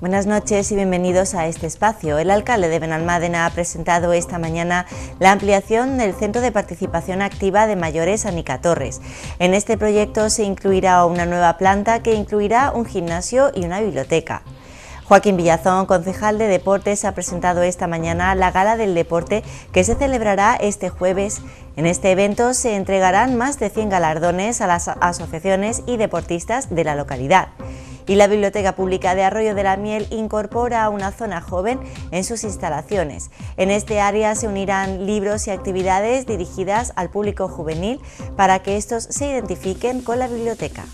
Buenas noches y bienvenidos a este espacio. El alcalde de Benalmádena ha presentado esta mañana la ampliación del Centro de Participación Activa de Mayores Torres. En este proyecto se incluirá una nueva planta que incluirá un gimnasio y una biblioteca. Joaquín Villazón, concejal de Deportes, ha presentado esta mañana la Gala del Deporte que se celebrará este jueves. En este evento se entregarán más de 100 galardones a las asociaciones y deportistas de la localidad. Y la Biblioteca Pública de Arroyo de la Miel incorpora una zona joven en sus instalaciones. En este área se unirán libros y actividades dirigidas al público juvenil para que estos se identifiquen con la biblioteca.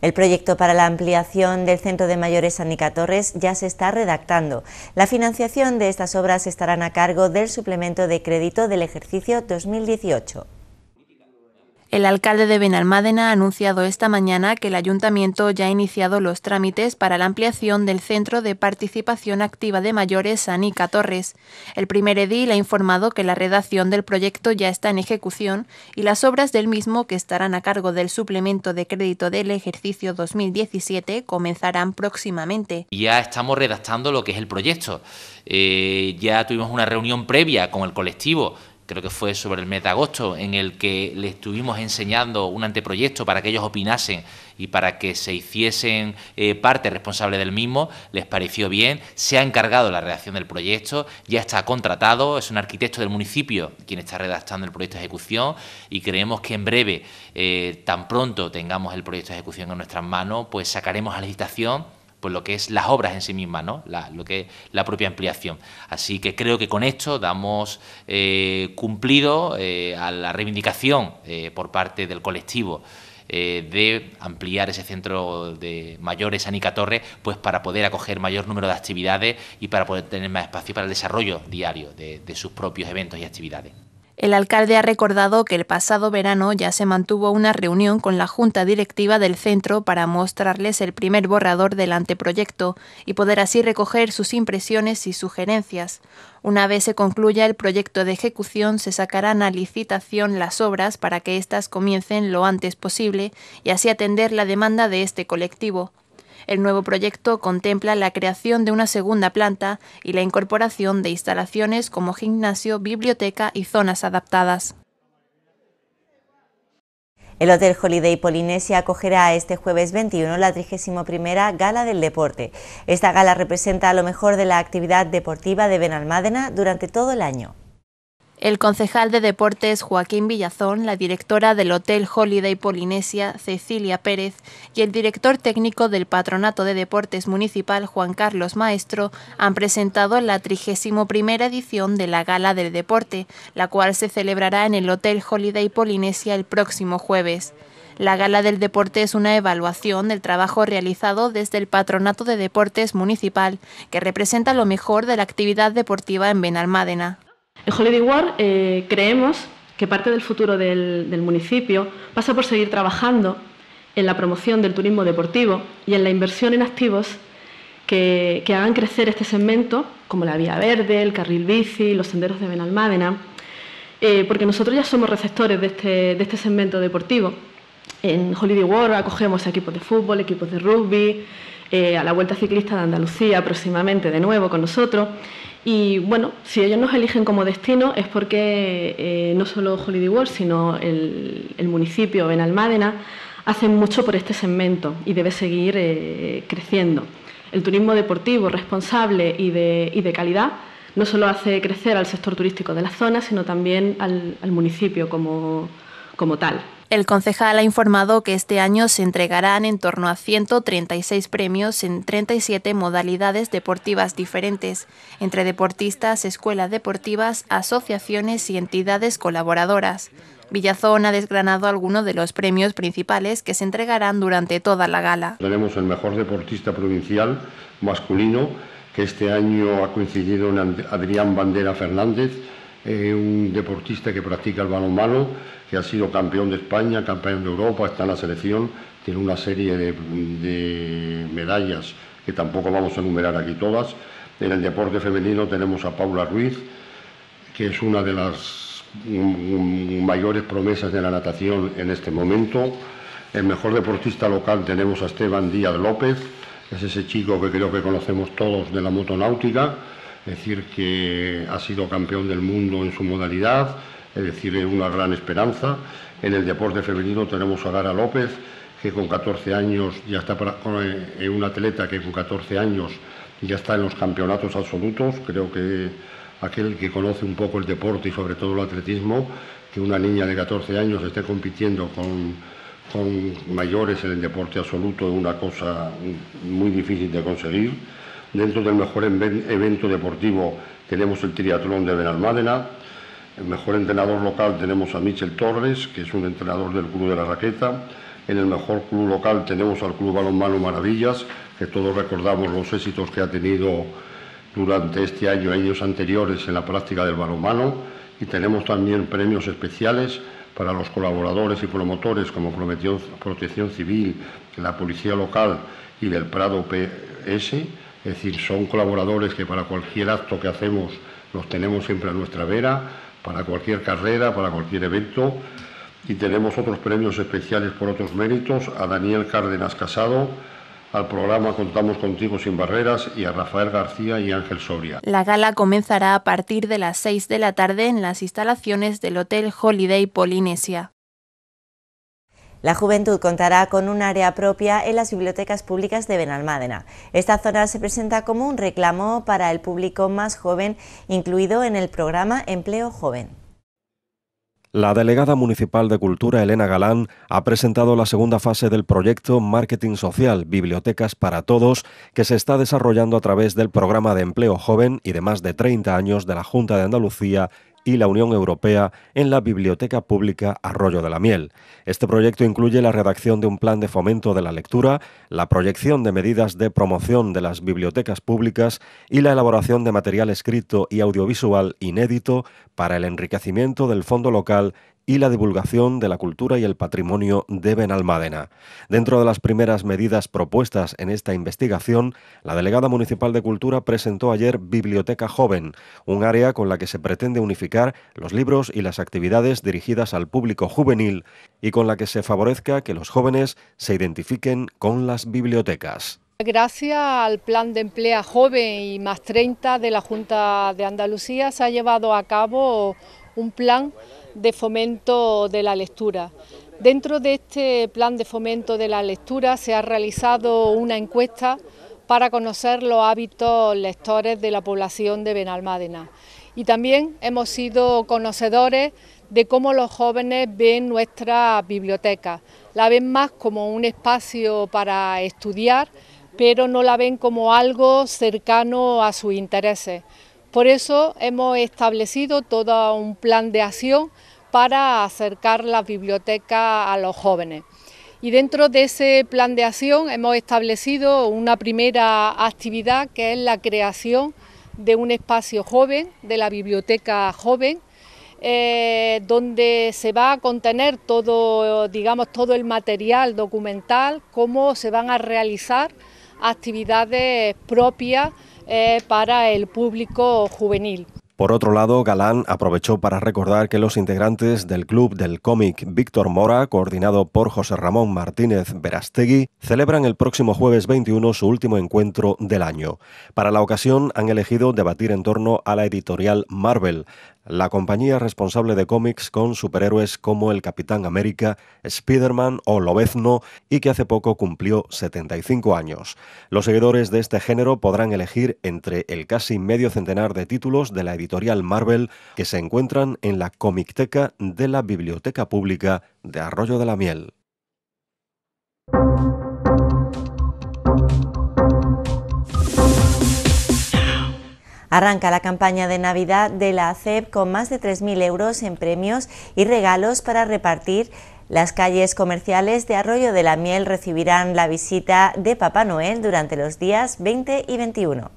El proyecto para la ampliación del Centro de Mayores Sanica Torres ya se está redactando. La financiación de estas obras estarán a cargo del suplemento de crédito del ejercicio 2018. El alcalde de Benalmádena ha anunciado esta mañana que el ayuntamiento ya ha iniciado los trámites para la ampliación del Centro de Participación Activa de Mayores Anica Torres. El primer edil ha informado que la redacción del proyecto ya está en ejecución y las obras del mismo, que estarán a cargo del suplemento de crédito del ejercicio 2017, comenzarán próximamente. Ya estamos redactando lo que es el proyecto. Eh, ya tuvimos una reunión previa con el colectivo creo que fue sobre el mes de agosto, en el que le estuvimos enseñando un anteproyecto para que ellos opinasen y para que se hiciesen eh, parte responsable del mismo, les pareció bien, se ha encargado la redacción del proyecto, ya está contratado, es un arquitecto del municipio quien está redactando el proyecto de ejecución y creemos que en breve, eh, tan pronto tengamos el proyecto de ejecución en nuestras manos, pues sacaremos a la licitación pues lo que es las obras en sí mismas, ¿no? La, lo que es la propia ampliación. Así que creo que con esto damos eh, cumplido eh, a la reivindicación eh, por parte del colectivo de ampliar ese centro de mayores Anica Torres pues para poder acoger mayor número de actividades y para poder tener más espacio para el desarrollo diario de sus propios eventos y actividades. El alcalde ha recordado que el pasado verano ya se mantuvo una reunión con la junta directiva del centro para mostrarles el primer borrador del anteproyecto y poder así recoger sus impresiones y sugerencias. Una vez se concluya el proyecto de ejecución, se sacarán a licitación las obras para que éstas comiencen lo antes posible y así atender la demanda de este colectivo. El nuevo proyecto contempla la creación de una segunda planta y la incorporación de instalaciones como gimnasio, biblioteca y zonas adaptadas. El Hotel Holiday Polinesia acogerá este jueves 21 la 31 Gala del Deporte. Esta gala representa lo mejor de la actividad deportiva de Benalmádena durante todo el año. El concejal de deportes Joaquín Villazón, la directora del Hotel Holiday Polinesia Cecilia Pérez y el director técnico del Patronato de Deportes Municipal Juan Carlos Maestro han presentado la 31 edición de la Gala del Deporte, la cual se celebrará en el Hotel Holiday Polinesia el próximo jueves. La Gala del Deporte es una evaluación del trabajo realizado desde el Patronato de Deportes Municipal, que representa lo mejor de la actividad deportiva en Benalmádena. En Holiday World eh, creemos que parte del futuro del, municipio pasa por seguir trabajando en la promoción del turismo deportivo y en la inversión en activos que, hagan crecer este segmento, como la Vía Verde, el carril bici, los senderos de Benalmádena, eh, porque nosotros ya somos receptores de este, este segmento deportivo. En Holiday World acogemos equipos de fútbol, equipos de rugby, eh, a la Vuelta Ciclista de Andalucía próximamente de nuevo con nosotros, y bueno, si ellos nos eligen como destino es porque eh, no solo Holiday World, sino el, municipio municipio Benalmádena hacen mucho por este segmento y debe seguir eh, creciendo. El turismo deportivo responsable y de, calidad no solo hace crecer al sector turístico de la zona, sino también al, municipio como tal. El concejal ha informado que este año se entregarán en torno a 136 premios en 37 modalidades deportivas diferentes, entre deportistas, escuelas deportivas, asociaciones y entidades colaboradoras. Villazón ha desgranado algunos de los premios principales que se entregarán durante toda la gala. Tenemos el mejor deportista provincial masculino, que este año ha coincidido en Adrián Bandera Fernández, un deportista que practica el balonmano, que ha sido campeón de España, campeón de Europa, está en la selección, tiene una serie de, de medallas que tampoco vamos a enumerar aquí todas. En el deporte femenino tenemos a Paula Ruiz, que es una de las mayores promesas de la natación en este momento. El mejor deportista local tenemos a Esteban Díaz López, es ese chico que creo que conocemos todos de la motonáutica decir, que ha sido campeón del mundo en su modalidad, es decir, es una gran esperanza. En el deporte femenino tenemos a Lara López, que con 14 años ya está para, eh, un atleta que con 14 años ya está en los campeonatos absolutos. Creo que aquel que conoce un poco el deporte y sobre todo el atletismo, que una niña de 14 años esté compitiendo con, con mayores en el deporte absoluto es una cosa muy difícil de conseguir dentro del mejor evento deportivo tenemos el triatlón de Benalmádena, el mejor entrenador local tenemos a Michel Torres, que es un entrenador del Club de la Raqueta, en el mejor club local tenemos al Club Balonmano Maravillas, que todos recordamos los éxitos que ha tenido durante este año y años anteriores en la práctica del balonmano, y tenemos también premios especiales para los colaboradores y promotores como Prometió Protección Civil, la Policía Local y del Prado PS, es decir, son colaboradores que para cualquier acto que hacemos los tenemos siempre a nuestra vera, para cualquier carrera, para cualquier evento. Y tenemos otros premios especiales por otros méritos a Daniel Cárdenas Casado, al programa Contamos contigo sin barreras y a Rafael García y Ángel Soria. La gala comenzará a partir de las 6 de la tarde en las instalaciones del Hotel Holiday Polinesia. La juventud contará con un área propia en las bibliotecas públicas de Benalmádena. Esta zona se presenta como un reclamo para el público más joven, incluido en el programa Empleo Joven. La delegada municipal de Cultura, Elena Galán, ha presentado la segunda fase del proyecto Marketing Social, Bibliotecas para Todos, que se está desarrollando a través del programa de empleo joven y de más de 30 años de la Junta de Andalucía y la Unión Europea en la Biblioteca Pública Arroyo de la Miel. Este proyecto incluye la redacción de un plan de fomento de la lectura, la proyección de medidas de promoción de las bibliotecas públicas y la elaboración de material escrito y audiovisual inédito para el enriquecimiento del fondo local y la divulgación de la cultura y el patrimonio de Benalmádena. Dentro de las primeras medidas propuestas en esta investigación, la delegada municipal de Cultura presentó ayer Biblioteca Joven, un área con la que se pretende unificar los libros y las actividades dirigidas al público juvenil y con la que se favorezca que los jóvenes se identifiquen con las bibliotecas. Gracias al Plan de Empleo Joven y Más 30 de la Junta de Andalucía se ha llevado a cabo un plan de fomento de la lectura. Dentro de este plan de fomento de la lectura se ha realizado una encuesta para conocer los hábitos lectores de la población de Benalmádena. Y también hemos sido conocedores de cómo los jóvenes ven nuestra biblioteca. La ven más como un espacio para estudiar, pero no la ven como algo cercano a sus intereses. Por eso hemos establecido todo un plan de acción para acercar la biblioteca a los jóvenes. Y dentro de ese plan de acción hemos establecido una primera actividad que es la creación de un espacio joven, de la biblioteca joven, eh, donde se va a contener todo, digamos, todo el material documental, cómo se van a realizar actividades propias eh, para el público juvenil. Por otro lado, Galán aprovechó para recordar que los integrantes del Club del Cómic Víctor Mora, coordinado por José Ramón Martínez Berastegui, celebran el próximo jueves 21 su último encuentro del año. Para la ocasión han elegido debatir en torno a la editorial Marvel, la compañía responsable de cómics con superhéroes como el Capitán América, Spider-Man o Lobezno y que hace poco cumplió 75 años. Los seguidores de este género podrán elegir entre el casi medio centenar de títulos de la editorial Marvel que se encuentran en la Comicteca de la Biblioteca Pública de Arroyo de la Miel. Arranca la campaña de Navidad de la ACEP con más de 3.000 euros en premios y regalos para repartir. Las calles comerciales de Arroyo de la Miel recibirán la visita de Papá Noel durante los días 20 y 21.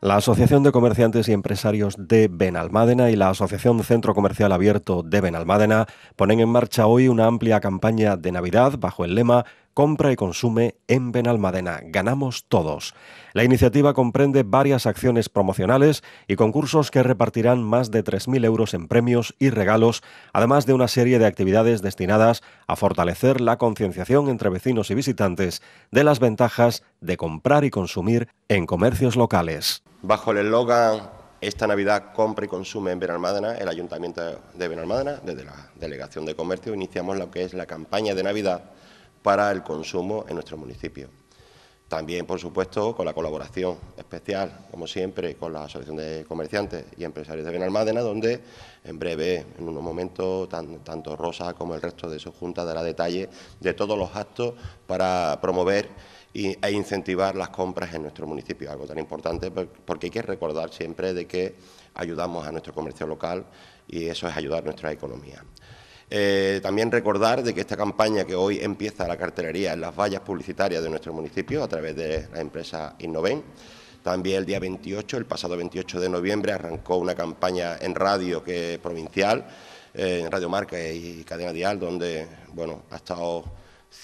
La Asociación de Comerciantes y Empresarios de Benalmádena y la Asociación Centro Comercial Abierto de Benalmádena ponen en marcha hoy una amplia campaña de Navidad bajo el lema Compra y consume en Benalmadena, Ganamos todos. La iniciativa comprende varias acciones promocionales y concursos que repartirán más de 3.000 euros en premios y regalos, además de una serie de actividades destinadas a fortalecer la concienciación entre vecinos y visitantes de las ventajas de comprar y consumir en comercios locales. Bajo el eslogan esta Navidad compra y consume en Benalmadena... el Ayuntamiento de Benalmadena, desde la Delegación de Comercio, iniciamos lo que es la campaña de Navidad para el consumo en nuestro municipio. También, por supuesto, con la colaboración especial, como siempre, con la Asociación de Comerciantes y Empresarios de Benalmádena, donde en breve, en unos momentos, tanto Rosa como el resto de su junta dará detalle de todos los actos para promover e incentivar las compras en nuestro municipio. Algo tan importante porque hay que recordar siempre de que ayudamos a nuestro comercio local y eso es ayudar nuestra economía. Eh, también recordar de que esta campaña que hoy empieza la cartelería en las vallas publicitarias de nuestro municipio a través de la empresa Innoven. También el día 28, el pasado 28 de noviembre, arrancó una campaña en radio que provincial, eh, en Radio Marca y Cadena Dial, donde bueno, ha estado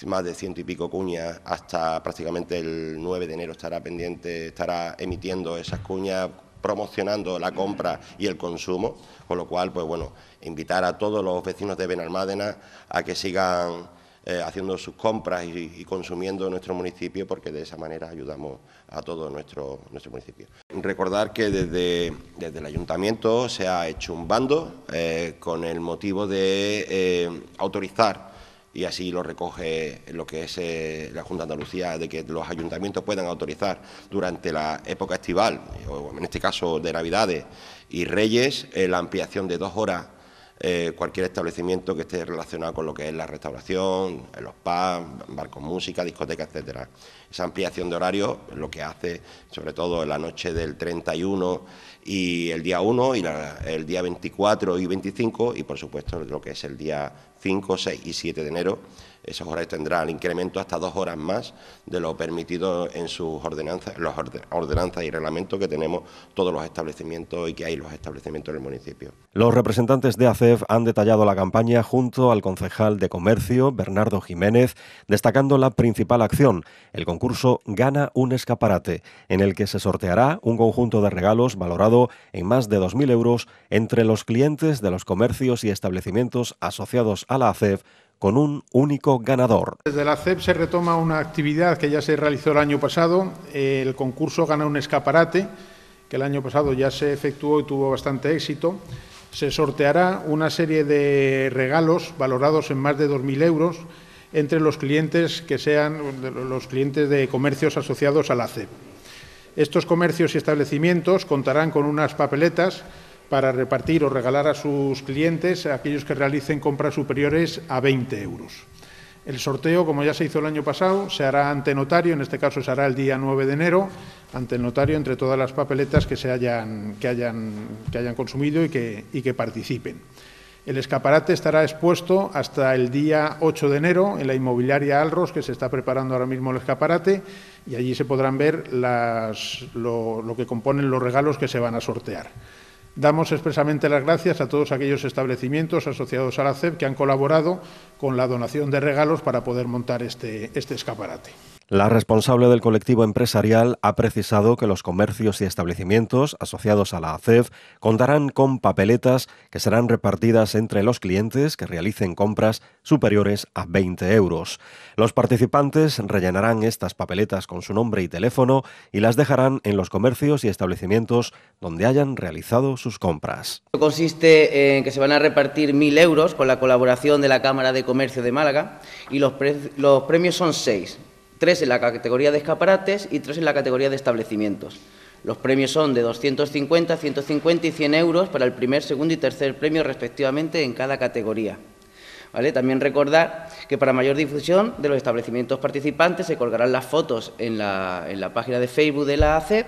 más de ciento y pico cuñas, hasta prácticamente el 9 de enero estará pendiente, estará emitiendo esas cuñas promocionando la compra y el consumo, con lo cual, pues bueno, invitar a todos los vecinos de Benalmádena a que sigan eh, haciendo sus compras y, consumiendo nuestro municipio, porque de esa manera ayudamos a todo nuestro, nuestro municipio. Recordar que desde, el ayuntamiento se ha hecho un bando eh, con el motivo de eh, autorizar y así lo recoge lo que es eh, la Junta de Andalucía, de que los ayuntamientos puedan autorizar durante la época estival, o en este caso de Navidades y Reyes, eh, la ampliación de dos horas eh, cualquier establecimiento que esté relacionado con lo que es la restauración, los pubs, barcos música, discoteca, etcétera. Esa ampliación de horario lo que hace, sobre todo en la noche del 31 y el día 1 y el día 24 y 25 y por supuesto lo que es el día 5, 6 y 7 de enero esas horas el incremento hasta dos horas más de lo permitido en sus ordenanzas, las ordenanzas y reglamentos que tenemos todos los establecimientos y que hay los establecimientos del municipio. Los representantes de ACEF han detallado la campaña junto al concejal de Comercio, Bernardo Jiménez, destacando la principal acción, el concurso Gana un escaparate, en el que se sorteará un conjunto de regalos valorado en más de 2.000 euros entre los clientes de los comercios y establecimientos asociados a la ACEF con un único ganador. Desde la CEP se retoma una actividad que ya se realizó el año pasado. El concurso Gana un escaparate, que el año pasado ya se efectuó y tuvo bastante éxito. Se sorteará una serie de regalos valorados en más de 2.000 euros entre los clientes que sean los clientes de comercios asociados a la CEP. Estos comercios y establecimientos contarán con unas papeletas para repartir o regalar a sus clientes a aquellos que realicen compras superiores a 20 euros. El sorteo, como ya se hizo el año pasado, se hará ante notario, en este caso se hará el día 9 de enero, ante el notario entre todas las papeletas que, hayan, consumido y que, participen. El escaparate estará expuesto hasta el día 8 de enero en la inmobiliaria Alros, que se está preparando ahora mismo el escaparate, y allí se podrán ver lo que componen los regalos que se van a sortear. Damos expresamente las gracias a todos aquellos establecimientos asociados a la CEP que han colaborado con la donación de regalos para poder montar este, este escaparate. La responsable del colectivo empresarial ha precisado que los comercios y establecimientos asociados a la ACEF contarán con papeletas que serán repartidas entre los clientes que realicen compras superiores a 20 euros. Los participantes rellenarán estas papeletas con su nombre y teléfono y las dejarán en los comercios y establecimientos donde hayan realizado sus compras. Consiste en que se van a repartir 1.000 euros con la colaboración de la Cámara de Comercio de Málaga y los, premios son seis tres en la categoría de escaparates y tres en la categoría de establecimientos. Los premios son de 250, 150 y 100 euros para el primer, segundo y tercer premio respectivamente en cada categoría. ¿Vale? También recordar que para mayor difusión de los establecimientos participantes se colgarán las fotos en la, página de Facebook de la ACE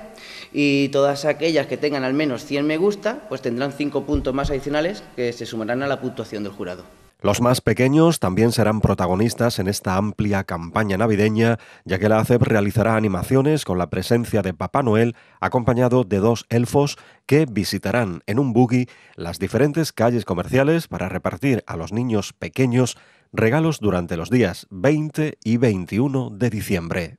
y todas aquellas que tengan al menos 100 me gusta pues tendrán cinco puntos más adicionales que se sumarán a la puntuación del jurado. Los más pequeños también serán protagonistas en esta amplia campaña navideña, ya que la ACEP realizará animaciones con la presencia de Papá Noel acompañado de dos elfos que visitarán en un buggy las diferentes calles comerciales para repartir a los niños pequeños regalos durante los días 20 y 21 de diciembre.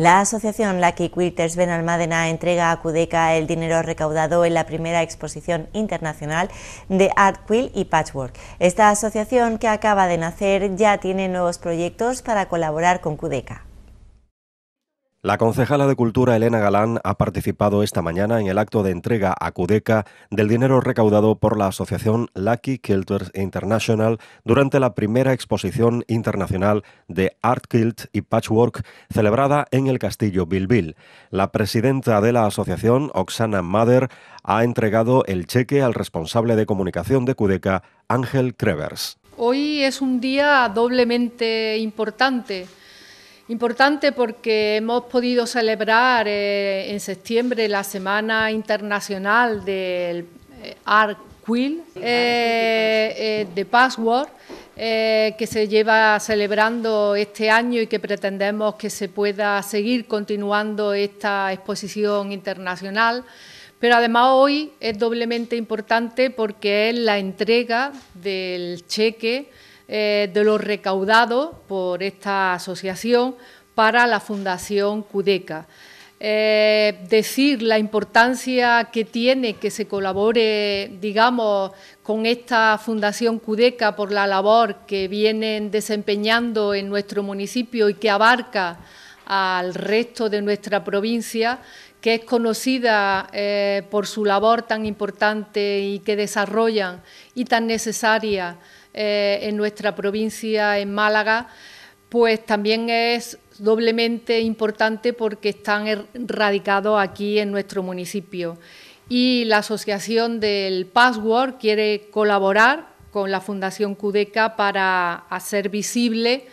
La asociación Lucky Quilters Benalmádena entrega a Cudeca el dinero recaudado en la primera exposición internacional de Art Quill y Patchwork. Esta asociación que acaba de nacer ya tiene nuevos proyectos para colaborar con Cudeca. La concejala de Cultura Elena Galán ha participado esta mañana en el acto de entrega a Cudeca del dinero recaudado por la asociación Lucky Kilters International durante la primera exposición internacional de Art Kilt y Patchwork celebrada en el Castillo Bilbil. La presidenta de la asociación, Oksana Mader, ha entregado el cheque al responsable de comunicación de Cudeca, Ángel Krevers. Hoy es un día doblemente importante Importante porque hemos podido celebrar eh, en septiembre la Semana Internacional del eh, Art Quill eh, de Password, que se lleva celebrando este año y que pretendemos que se pueda seguir continuando esta exposición internacional. Pero además hoy es doblemente importante porque es la entrega del cheque eh, de lo recaudado por esta asociación para la Fundación Cudeca. Eh, decir la importancia que tiene que se colabore, digamos, con esta Fundación Cudeca por la labor que vienen desempeñando en nuestro municipio y que abarca al resto de nuestra provincia, que es conocida eh, por su labor tan importante y que desarrollan y tan necesaria eh, en nuestra provincia, en Málaga, pues también es doblemente importante porque están er, radicados aquí en nuestro municipio. Y la Asociación del Password quiere colaborar con la Fundación Cudeca para hacer visible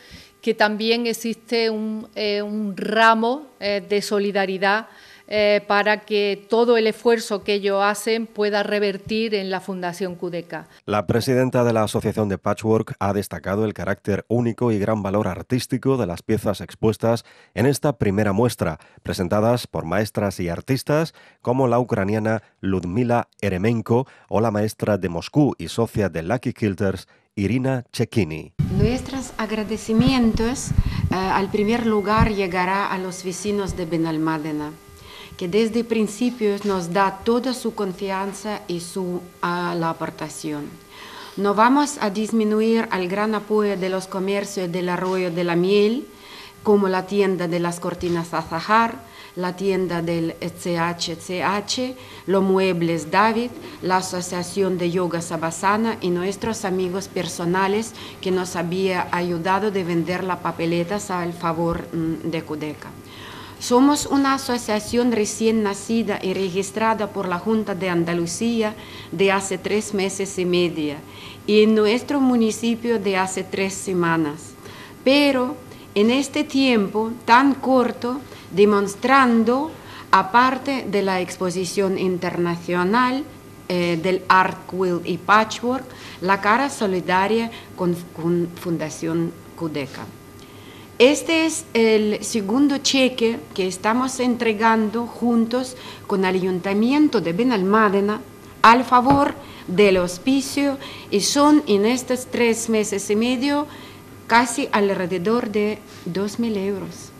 que también existe un, eh, ramo eh, de solidaridad eh, para que todo el esfuerzo que ellos hacen pueda revertir en la Fundación Cudeca. La presidenta de la Asociación de Patchwork ha destacado el carácter único y gran valor artístico de las piezas expuestas en esta primera muestra, presentadas por maestras y artistas como la ucraniana Ludmila Eremenko o la maestra de Moscú y socia de Lucky Kilters, Irina Chekini. Nuestros agradecimientos eh, al primer lugar llegará a los vecinos de Benalmádena que desde principios nos da toda su confianza y su aportación. No vamos a disminuir al gran apoyo de los comercios del arroyo de la miel, como la tienda de las cortinas Azahar, la tienda del CHCH, los muebles David, la Asociación de Yoga Sabasana y nuestros amigos personales que nos había ayudado de vender las papeletas al favor mm, de Cudeca. Somos una asociación recién nacida y registrada por la Junta de Andalucía de hace tres meses y media y en nuestro municipio de hace tres semanas. Pero en este tiempo tan corto, demostrando, aparte de la exposición internacional, eh, del Art Quilt y Patchwork, la cara solidaria con Fundación Cudeca. Este es el segundo cheque que estamos entregando juntos con el Ayuntamiento de Benalmádena al favor del hospicio y son en estos tres meses y medio casi alrededor de 2.000 euros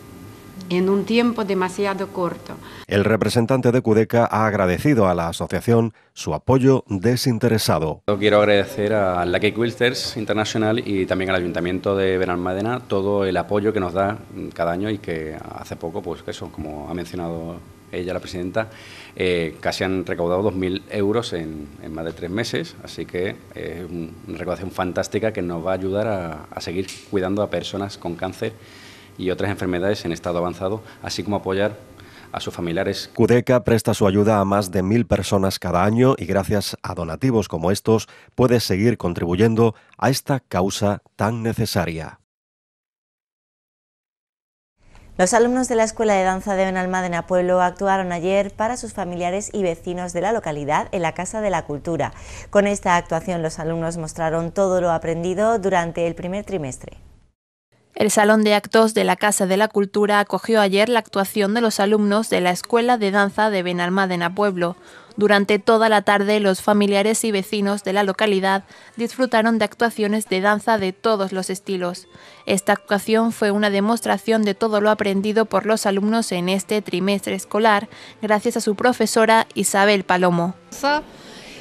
en un tiempo demasiado corto. El representante de Cudeca ha agradecido a la asociación su apoyo desinteresado. quiero agradecer a la Cake Quilters International y también al Ayuntamiento de Benalmádena todo el apoyo que nos da cada año y que hace poco, pues eso, como ha mencionado ella, la presidenta, eh, casi han recaudado 2.000 euros en, más de tres meses, así que es una recaudación fantástica que nos va a ayudar a seguir cuidando a personas con cáncer y otras enfermedades en estado avanzado, así como apoyar a sus familiares. Cudeca presta su ayuda a más de mil personas cada año y gracias a donativos como estos puede seguir contribuyendo a esta causa tan necesaria. Los alumnos de la Escuela de Danza de Benalmádena Pueblo actuaron ayer para sus familiares y vecinos de la localidad en la Casa de la Cultura. Con esta actuación los alumnos mostraron todo lo aprendido durante el primer trimestre. El Salón de Actos de la Casa de la Cultura acogió ayer la actuación de los alumnos de la Escuela de Danza de Benalmádena Pueblo. Durante toda la tarde, los familiares y vecinos de la localidad disfrutaron de actuaciones de danza de todos los estilos. Esta actuación fue una demostración de todo lo aprendido por los alumnos en este trimestre escolar, gracias a su profesora Isabel Palomo.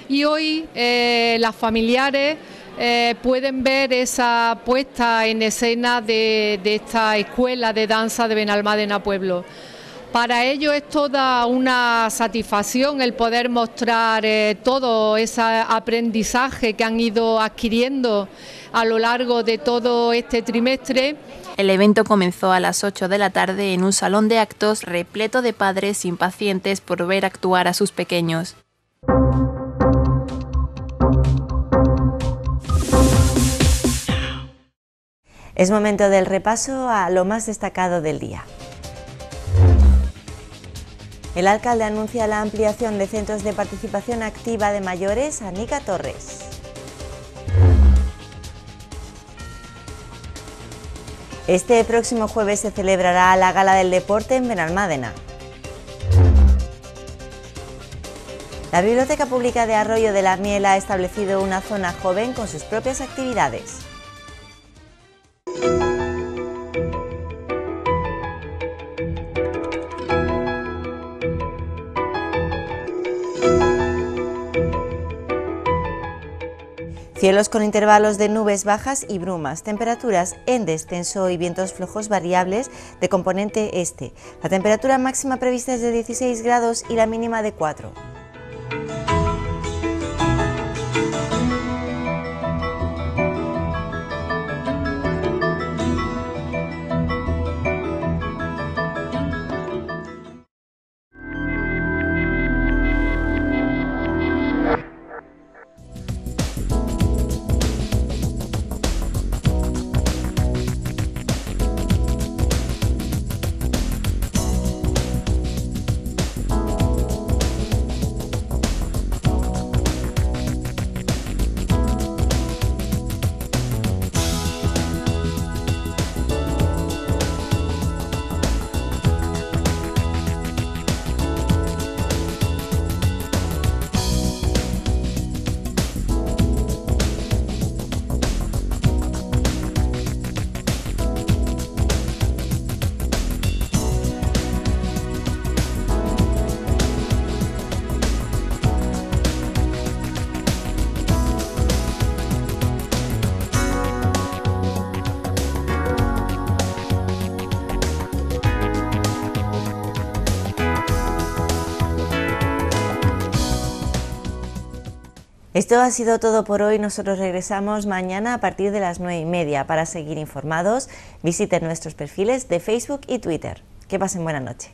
Y hoy eh, las familiares eh, pueden ver esa puesta en escena de, esta escuela de danza de Benalmádena Pueblo. Para ellos es toda una satisfacción el poder mostrar eh, todo ese aprendizaje que han ido adquiriendo a lo largo de todo este trimestre. El evento comenzó a las 8 de la tarde en un salón de actos repleto de padres impacientes por ver actuar a sus pequeños. Es momento del repaso a lo más destacado del día. El alcalde anuncia la ampliación de centros de participación activa de mayores a Nica Torres. Este próximo jueves se celebrará la Gala del Deporte en Benalmádena. La Biblioteca Pública de Arroyo de la Miel ha establecido una zona joven con sus propias actividades. Cielos con intervalos de nubes bajas y brumas, temperaturas en descenso y vientos flojos variables de componente este. La temperatura máxima prevista es de 16 grados y la mínima de 4. Esto ha sido todo por hoy. Nosotros regresamos mañana a partir de las 9 y media. Para seguir informados, visiten nuestros perfiles de Facebook y Twitter. Que pasen buena noche.